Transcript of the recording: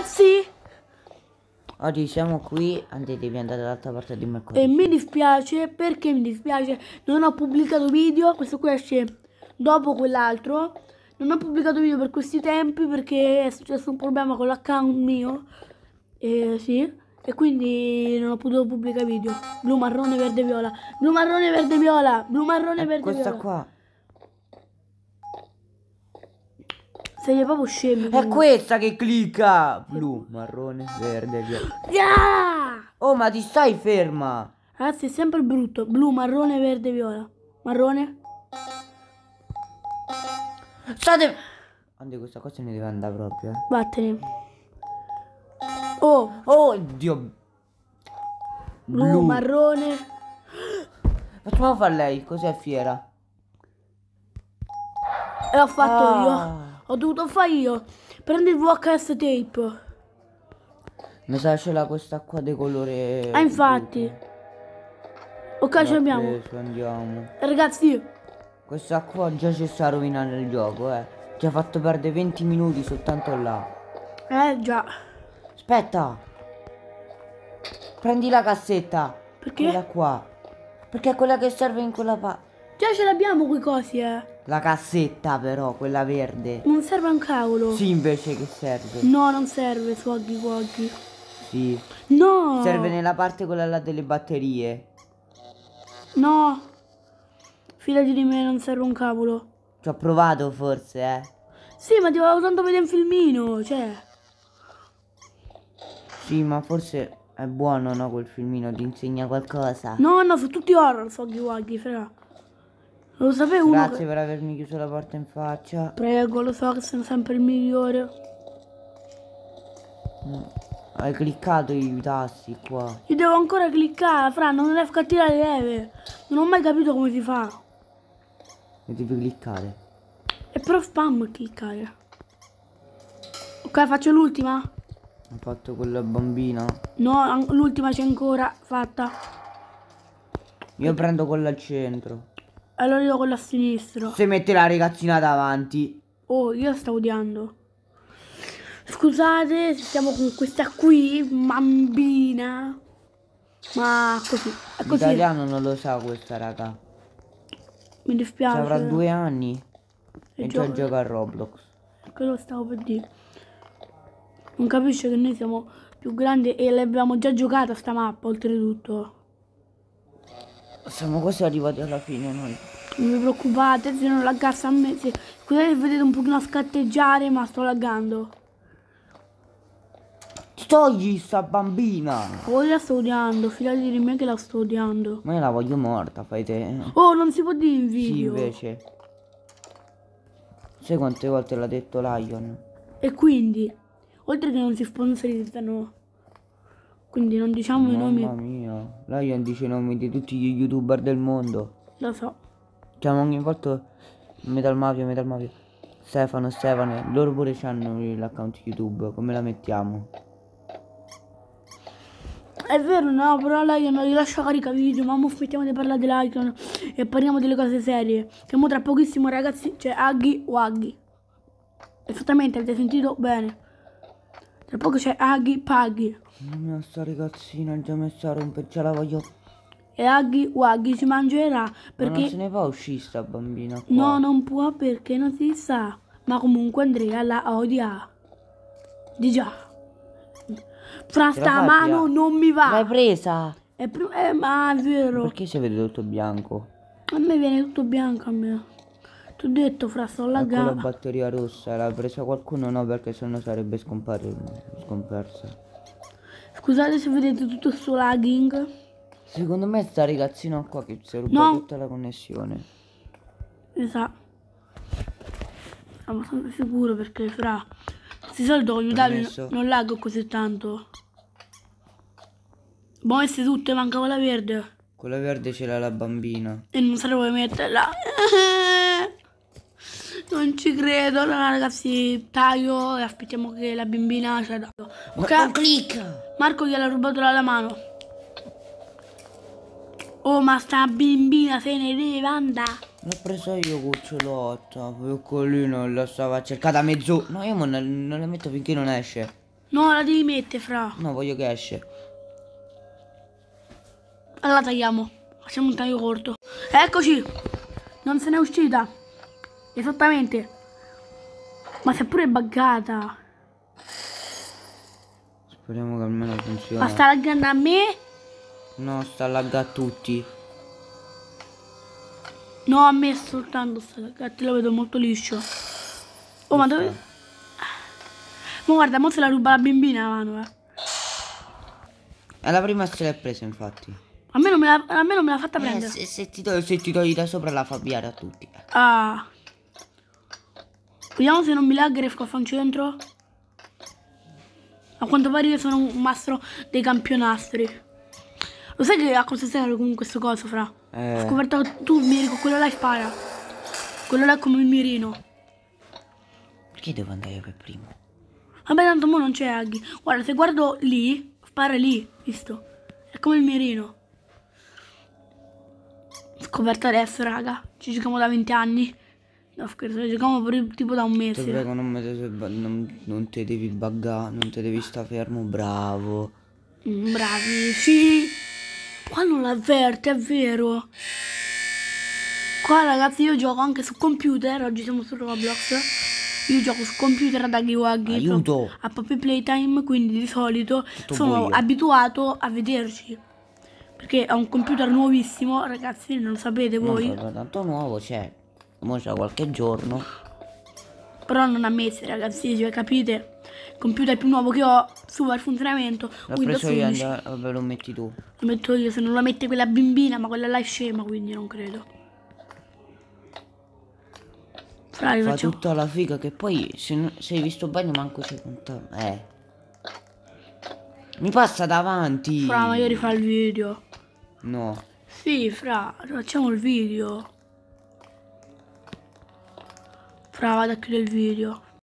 ragazzi! Oggi siamo qui, andatevi andare dall'altra parte di mercoledì. E mi dispiace, perché mi dispiace, non ho pubblicato video, questo qui esce dopo quell'altro. Non ho pubblicato video per questi tempi perché è successo un problema con l'account mio. E sì. E quindi non ho potuto pubblicare video. Blu, marrone, verde, viola. Blu, marrone, verde, viola. Blu, marrone, eh, verde, viola. Questa qua. Sei proprio scemo. È questa che clicca. Blu, marrone, verde, viola. Yeah! Oh, ma ti stai ferma. Ragazzi, è sempre brutto. Blu, marrone, verde, viola. Marrone. State... Ande, questa cosa ne deve andare proprio. Eh. Vattene. Oh. Oh, Dio. Blu, blu marrone. Facciamo fare lei, cos'è fiera? E l'ho fatto ah. io. Ho dovuto fare io. Prendi il VHS tape. Mi sa ce l'ha questa qua di colore... Ah, infatti. Ok, ce l'abbiamo. Ragazzi. Questa qua già ci sta rovinando il gioco, eh. Ci ha fatto perdere 20 minuti soltanto là. Eh, già. Aspetta. Prendi la cassetta. Perché? Quella qua. Perché è quella che serve in quella parte. Già ce l'abbiamo quei cosi, eh. La cassetta però, quella verde. Non serve un cavolo. Sì, invece che serve. No, non serve, swaggy waggy. Sì. No. Serve nella parte quella là delle batterie. No. Fidati di me, non serve un cavolo. Ci ho provato forse, eh. Sì, ma ti volevo tanto vedere un filmino, cioè. Sì, ma forse è buono, no, quel filmino, ti insegna qualcosa. No, no, sono tutti horror, swaggy waggy, fra. Lo sapevo uno Grazie che... per avermi chiuso la porta in faccia. Prego, lo so che sono sempre il migliore. Mm. Hai cliccato i tasti qua. Io devo ancora cliccare, fra, non riesco a tirare le leve. Non ho mai capito come si fa. E devi cliccare. E però spam cliccare. Ok, faccio l'ultima. Ho fatto quella bambina? No, l'ultima c'è ancora fatta. Io prendo quella al centro. Allora io con la sinistra. Se mette la ragazzina davanti. Oh, io sto odiando. Scusate siamo con questa qui, bambina. Ma così, è così. L'italiano non lo sa questa raga. Mi dispiace. avrà due anni. E, e già gioca a Roblox. Quello stavo per dire. Non capisce che noi siamo più grandi e l'abbiamo già giocata sta mappa oltretutto. Siamo quasi arrivati alla fine noi. Non vi preoccupate se non laggasse a me. Se... Scusate vedete un pochino scatteggiare ma sto laggando. togli sta bambina! Oh la sto odiando, fidati di me che la sto odiando. Ma io la voglio morta, fai te. Oh non si può dire in video. Sì invece. Sai quante volte l'ha detto Lion? E quindi? Oltre che non si sponsorizzano quindi non diciamo Mamma i nomi. Mamma mia, Lion dice i nomi di tutti gli youtuber del mondo. Lo so. Chiamo ogni volta Metal Mafia, Metal Mafia. Stefano, Stefano, loro pure hanno l'account YouTube, come la mettiamo? È vero, no, però Lion non rilascia carica video, ma ora smettiamo di parlare di Lion e parliamo delle cose serie. Che ora tra pochissimo ragazzi c'è Aghi o Aghi. Esattamente, avete sentito bene. Tra poco c'è Aghi Paghi. Mamma sta ragazzina è già messa a rompere, ce la voglio. E Aghi Waghi si mangerà perché... Ma non se ne va uscire sta bambina qua. No, non può perché non si sa. Ma comunque Andrea la odia. Di già. Fra sta mano via. non mi va. L'hai presa? È eh, ma è vero. Perché si vede tutto bianco? A me viene tutto bianco a me. Ti ho detto fra sto laggando. la batteria rossa, l'ha presa qualcuno? No, perché sennò sarebbe scomparsa. Scusate se vedete tutto sto lagging. Secondo me sta ragazzino qua che si è rubato no. tutta la connessione. Esatto. sono sicuro perché fra... Si soldo voglio dare, messo... non laggo così tanto. Boh, queste tutte, mancava la verde. Quella verde ce l'ha la bambina. E non sapevo metterla. Non ci credo. Allora, ragazzi, taglio e aspettiamo che la bimbina ci ha dato. Ok? Un click. Marco gliel'ha rubato dalla mano. Oh, ma sta bimbina se ne deve andare. L'ho preso io cucciolotta, piccolino, la stava cercata a mezzo. No, io non, non la metto finché non esce. No, la devi mettere, fra. No, voglio che esce. Allora tagliamo. Facciamo un taglio corto. Eccoci. Non se n'è uscita. Esattamente. Ma se pure buggata. Speriamo che almeno funzioni. Ma sta laggando a me? No, sta laggando a tutti. No, a me soltanto sta laggando, lo vedo molto liscio. Oh, ma dove... Ma guarda, mo se la ruba la bimbina, Manu, È la prima se l'è presa, infatti. A me non me l'ha fatta eh, prendere. Se, se, ti togli, se ti togli da sopra la fa avviare a tutti. Ah. Vediamo se non mi lagga e riesco a un centro. A quanto pare io sono un mastro dei campionastri. Lo sai che a cosa serve comunque questo coso, fra? Eh. Ho scoperto tu miri quello là e spara. Quello là è come il mirino. Perché devo andare io per primo? Vabbè, tanto mo non c'è Aghi. Guarda, se guardo lì, spara lì, visto? È come il mirino. Scoperto adesso, raga. Ci giochiamo da 20 anni. No, scherzo, giochiamo pure tipo da un mese. Ti cioè, prego, non, non, non te devi buggare, non te devi stare fermo, bravo. Mm, bravi, sì. Qua non l'avverte, è vero. Qua ragazzi io gioco anche su computer, oggi siamo su Roblox. Io gioco su computer ad Aghiwaghi. Aiuto! A Poppy Playtime, quindi di solito Tutto sono buio. abituato a vederci. Perché è un computer nuovissimo, ragazzi, non lo sapete voi. No, tanto nuovo, c'è. Cioè Mo c'ha qualche giorno. Però non a me, ragazzi, cioè, capite? Il computer più nuovo che ho, super funzionamento. L'ho preso io, vabbè, lo metti tu. Lo metto io, se non lo mette quella bimbina, ma quella là è scema, quindi non credo. Fra, Fa facciamo. tutta la figa che poi se, se hai visto bene manco si conta. Eh. Mi passa davanti. Fra, ma io rifà il video. No. Sì, fra, facciamo il video. Prova ad chiudere il video.